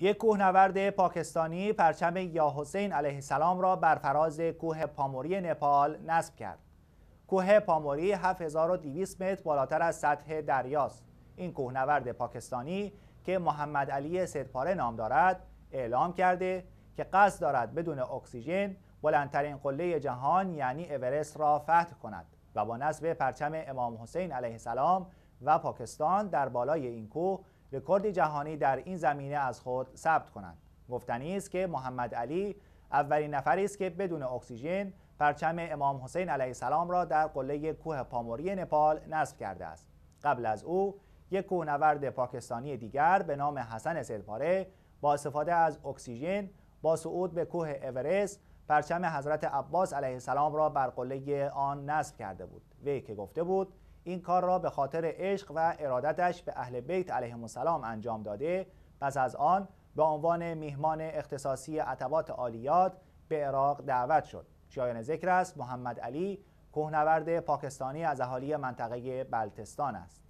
یک کوهنورد پاکستانی پرچم یا حسین علیه السلام را بر فراز کوه پاموری نپال نصب کرد. کوه پاموری 7200 متر بالاتر از سطح دریاست. این کوهنورد پاکستانی که محمد علی سیدپاره نام دارد اعلام کرده که قصد دارد بدون اکسیژن بلندترین قله جهان یعنی اورست را فتح کند و با نصب پرچم امام حسین علیه السلام و پاکستان در بالای این کوه رکورد جهانی در این زمینه از خود ثبت کنند گفتنی است که محمد علی اولین نفری است که بدون اکسیژن پرچم امام حسین علیه السلام را در قله کوه پاموری نپال نصب کرده است قبل از او یک کوهنورد پاکستانی دیگر به نام حسن سلپاره با استفاده از اکسیژن با صعود به کوه اورست پرچم حضرت عباس علیه السلام را بر قله آن نصب کرده بود وی که گفته بود این کار را به خاطر عشق و ارادتش به اهل بیت علیه السلام انجام داده پس از آن به عنوان میهمان اختصاصی عطبات عالیات به عراق دعوت شد شایان ذکر است محمد علی کوهنورد پاکستانی از اهالی منطقه بلتستان است